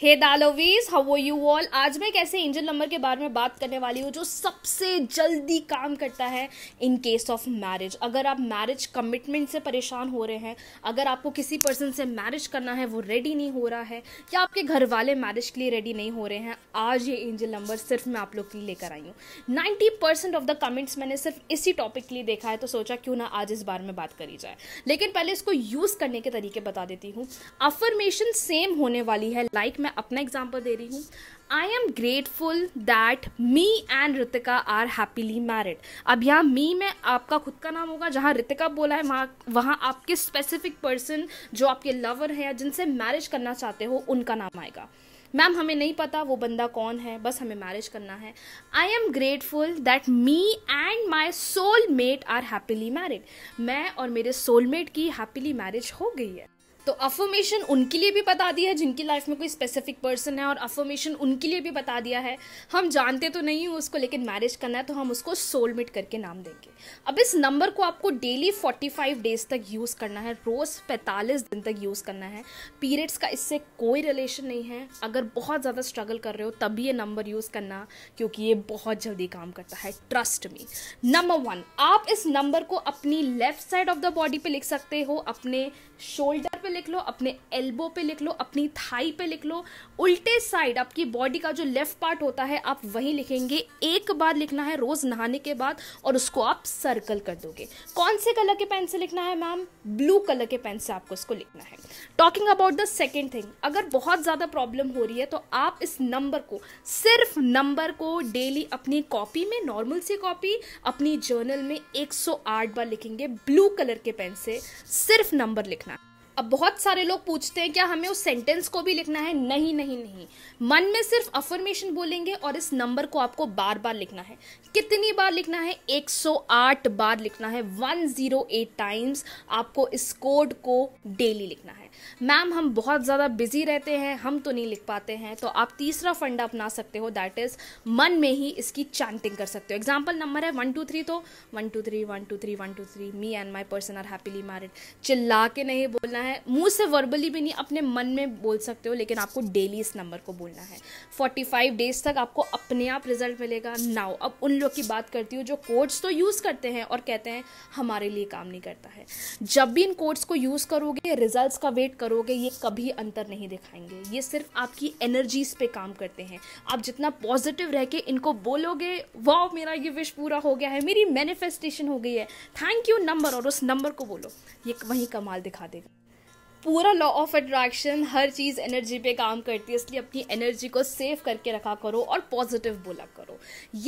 हे दालोवीज how are you all आज मैं एक ऐसे इंजन नंबर के बारे में बात करने वाली हूँ जो सबसे जल्दी काम करता है इन केस ऑफ मैरिज अगर आप मैरिज कमिटमेंट से परेशान हो रहे हैं अगर आपको किसी पर्सन से मैरिज करना है वो रेडी नहीं हो रहा है या आपके घर वाले मैरिज के लिए रेडी नहीं हो रहे हैं आज ये इंजन नंबर सिर्फ मैं आप लोग के लिए लेकर आई हूँ ninety percent of the comments मैंने सिर्फ इसी टॉपिक के लिए देखा है तो सोचा क्यों ना आज इस बारे में बात करी जाए लेकिन पहले इसको यूज़ करने के तरीके बता देती हूँ अफर्मेशन सेम होने वाली है लाइक like मैं अपना एग्जाम्पल दे रही हूँ I am grateful that me and Ritika are happily married अब यहाँ मी में आपका खुद का नाम होगा जहाँ रितिका बोला है वहाँ वहाँ आपके स्पेसिफिक पर्सन जो आपके लवर हैं या जिनसे मैरिज करना चाहते हो उनका नाम आएगा मैम हमें नहीं पता वो बंदा कौन है बस हमें मैरिज करना है I am grateful that me and my soul mate are happily married मैं और मेरे सोलमेट की हैप्पीली मैरिज हो गई है तो अफर्मेशन उनके लिए भी बता दिया है जिनकी लाइफ में कोई स्पेसिफिक पर्सन है और अफर्मेशन उनके लिए भी बता दिया है हम जानते तो नहीं हूँ उसको लेकिन मैरिज करना है तो हम उसको सोलमिट करके नाम देंगे अब इस नंबर को आपको डेली 45 डेज तक यूज़ करना है रोज़ 45 दिन तक यूज़ करना है पीरियड्स का इससे कोई रिलेशन नहीं है अगर बहुत ज़्यादा स्ट्रगल कर रहे हो तभी ये नंबर यूज़ करना क्योंकि ये बहुत जल्दी काम करता है ट्रस्ट में नंबर वन आप इस नंबर को अपनी left side of the body पर लिख सकते हो अपने शोल्डर पर लिख लो अपने एल्बो पे लिख लो अपनी थाई पे लिख लो उल्टे साइड आपकी बॉडी का जो लेफ्ट पार्ट होता है आप वहीं लिखेंगे एक बार लिखना है रोज नहाने के बाद और उसको आप सर्कल कर दोगे कौन से कलर के पेन से लिखना है मैम ब्लू कलर के पेन से आपको उसको लिखना है talking about the second thing अगर बहुत ज़्यादा प्रॉब्लम हो रही है तो आप इस नंबर को सिर्फ नंबर को डेली अपनी कॉपी में नॉर्मल सी कॉपी अपनी जर्नल में 108 बार लिखेंगे ब्लू कलर के पेन से सिर्फ नंबर लिखना है अब बहुत सारे लोग पूछते हैं क्या हमें उस सेंटेंस को भी लिखना है नहीं नहीं नहीं मन में सिर्फ अफर्मेशन बोलेंगे और इस नंबर को आपको बार बार लिखना है कितनी बार लिखना है 108 बार लिखना है 108 टाइम्स आपको इस कोड को डेली लिखना है मैम हम बहुत ज़्यादा बिजी रहते हैं हम तो नहीं लिख पाते हैं तो आप तीसरा फंडा अपना सकते हो दैट इज़ मन में ही इसकी चैंटिंग कर सकते हो एग्जाम्पल नंबर है वन टू थ्री तो one two three one two three one two three me and my person are happily married चिल्ला के नहीं बोलना है मुँह से वर्बली भी नहीं अपने मन में बोल सकते हो लेकिन आपको डेली इस नंबर को बोलना है फोर्टी फाइव डेज तक आपको अपने आप रिजल्ट मिलेगा नाउ अब उन लोग की बात करती हूँ जो कोड्स तो यूज़ करते हैं और कहते हैं हमारे लिए काम नहीं करता है जब भी इन कोड्स को यूज़ करोगे रिजल्ट का वेट मेडिटेट करोगे ये कभी अंतर नहीं दिखाएंगे ये सिर्फ आपकी एनर्जीज पे काम करते हैं आप जितना पॉजिटिव रह के इनको बोलोगे वाह मेरा ये विश पूरा हो गया है मेरी मैनिफेस्टेशन हो गई है थैंक यू नंबर और उस नंबर को बोलो ये वही कमाल दिखा देगा पूरा लॉ ऑफ अट्रैक्शन हर चीज़ एनर्जी पे काम करती है इसलिए अपनी एनर्जी को सेव करके रखा करो और पॉजिटिव बोला करो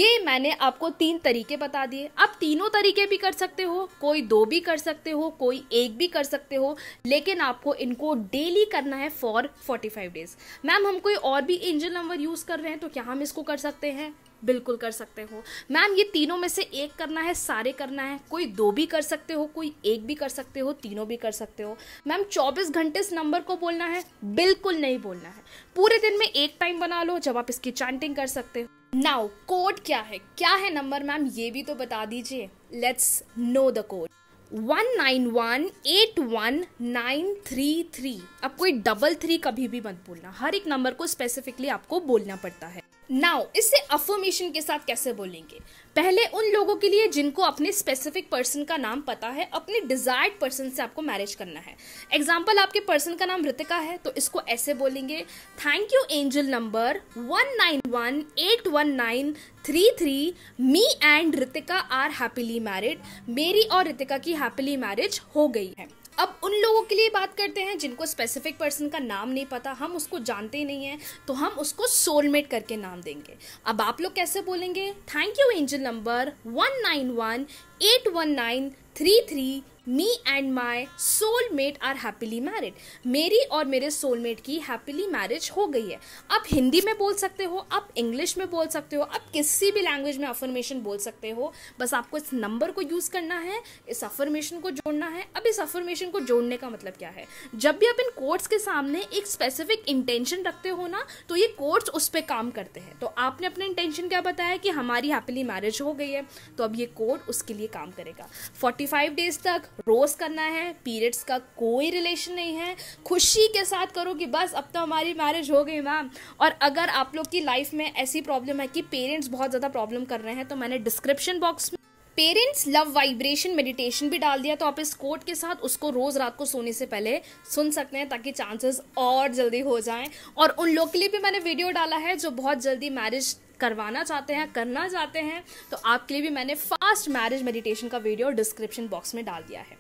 ये मैंने आपको तीन तरीके बता दिए आप तीनों तरीके भी कर सकते हो कोई दो भी कर सकते हो कोई एक भी कर सकते हो लेकिन आपको इनको डेली करना है फॉर 45 डेज मैम हम कोई और भी इंजन नंबर यूज़ कर रहे हैं तो क्या हम इसको कर सकते हैं बिल्कुल कर सकते हो मैम ये तीनों में से एक करना है सारे करना है कोई दो भी कर सकते हो कोई एक भी कर सकते हो तीनों भी कर सकते हो मैम 24 घंटे इस नंबर को बोलना है बिल्कुल नहीं बोलना है पूरे दिन में एक टाइम बना लो जब आप इसकी चैंटिंग कर सकते हो नाउ कोड क्या है क्या है नंबर मैम ये भी तो बता दीजिए let's know the code one nine one eight one nine three three अब कोई डबल थ्री कभी भी मत बोलना हर एक नंबर को स्पेसिफिकली आपको बोलना पड़ता है नाउ इसे अफर्मेशन के साथ कैसे बोलेंगे पहले उन लोगों के लिए जिनको अपने स्पेसिफिक पर्सन का नाम पता है अपने डिजायर्ड पर्सन से आपको मैरिज करना है एग्जाम्पल आपके पर्सन का नाम ऋतिका है तो इसको ऐसे बोलेंगे thank you angel number one nine one eight one nine three three me and Ritika are happily married मेरी और ऋतिका की हैप्पीली मैरिज हो गई है अब उन लोगों के लिए बात करते हैं जिनको स्पेसिफिक पर्सन का नाम नहीं पता हम उसको जानते नहीं हैं तो हम उसको सोलमेट करके नाम देंगे अब आप लोग कैसे बोलेंगे thank you angel number one nine one eight one nine three three me and my soul mate are happily married मेरी और मेरे सोलमेट की हैप्पीली मैरिज हो गई है आप हिंदी में बोल सकते हो आप इंग्लिश में बोल सकते हो आप किसी भी लैंग्वेज में अफर्मेशन बोल सकते हो बस आपको इस नंबर को यूज़ करना है इस अफर्मेशन को जोड़ना है अब इस अफर्मेशन को जोड़ने का मतलब क्या है जब भी आप इन कोर्ट्स के सामने एक स्पेसिफिक इंटेंशन रखते हो ना तो ये कोर्ट्स उस पर काम करते हैं तो आपने अपना इंटेंशन क्या बताया कि हमारी हैप्पीली मैरिज हो गई है तो अब ये कोड उसके लिए काम करेगा फोर्टी फाइव डेज तक रोज करना है पीरियड्स का कोई रिलेशन नहीं है खुशी के साथ करो कि बस अब तो हमारी मैरिज हो गई मैम और अगर आप लोग की लाइफ में ऐसी प्रॉब्लम है कि पेरेंट्स बहुत ज़्यादा प्रॉब्लम कर रहे हैं तो मैंने डिस्क्रिप्शन बॉक्स में पेरेंट्स लव वाइब्रेशन मेडिटेशन भी डाल दिया तो आप इस कोट के साथ उसको रोज रात को सोने से पहले सुन सकते हैं ताकि चांसेस और जल्दी हो जाएं और उन लोग के लिए भी मैंने वीडियो डाला है जो बहुत जल्दी मैरिज करवाना चाहते हैं करना चाहते हैं तो आपके लिए भी मैंने फास्ट मैरिज मेडिटेशन का वीडियो डिस्क्रिप्शन बॉक्स में डाल दिया है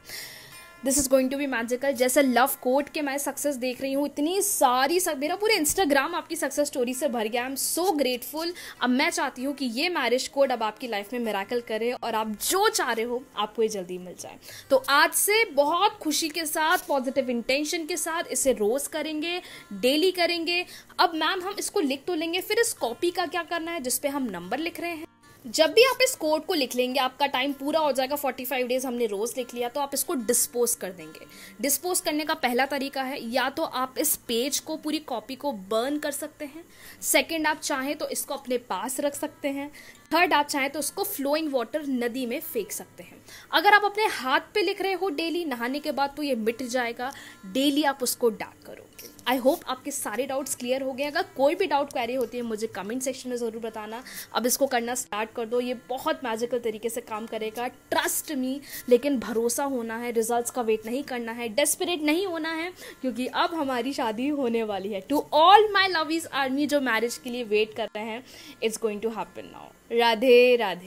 this is going to be magical जैसे लव कोट के मैं सक्सेस देख रही हूँ इतनी सारी सक, मेरा पूरे इंस्टाग्राम आपकी सक्सेस स्टोरी से भर गया आई एम सो ग्रेटफुल अब मैं चाहती हूँ कि ये मैरिज कोड अब आपकी लाइफ में मेराकल करे और आप जो चाह रहे हो आपको ये जल्दी मिल जाए तो आज से बहुत खुशी के साथ पॉजिटिव इंटेंशन के साथ इसे रोज करेंगे डेली करेंगे अब मैम हम इसको लिख तो लेंगे फिर इस कॉपी का क्या करना है जिसपे हम नंबर लिख रहे हैं जब भी आप इस कोड को लिख लेंगे आपका टाइम पूरा हो जाएगा 45 डेज हमने रोज़ लिख लिया तो आप इसको डिस्पोज कर देंगे डिस्पोज करने का पहला तरीका है या तो आप इस पेज को पूरी कॉपी को बर्न कर सकते हैं सेकंड आप चाहें तो इसको अपने पास रख सकते हैं थर्ड आप चाहें तो उसको फ्लोइंग वाटर नदी में फेंक सकते हैं अगर आप अपने हाथ पे लिख रहे हो डेली नहाने के बाद तो ये मिट जाएगा डेली आप उसको डार्क करोगे आई होप आपके सारे डाउट्स क्लियर हो गए अगर कोई भी डाउट क्वेरी होती है मुझे कमेंट सेक्शन में ज़रूर बताना अब इसको करना स्टार्ट कर दो ये बहुत मैजिकल तरीके से काम करेगा ट्रस्ट मी लेकिन भरोसा होना है रिजल्ट्स का वेट नहीं करना है डेस्परेट नहीं होना है क्योंकि अब हमारी शादी होने वाली है to all my love is army जो मैरिज के लिए वेट कर रहे हैं it's going to happen now Radhe Radhe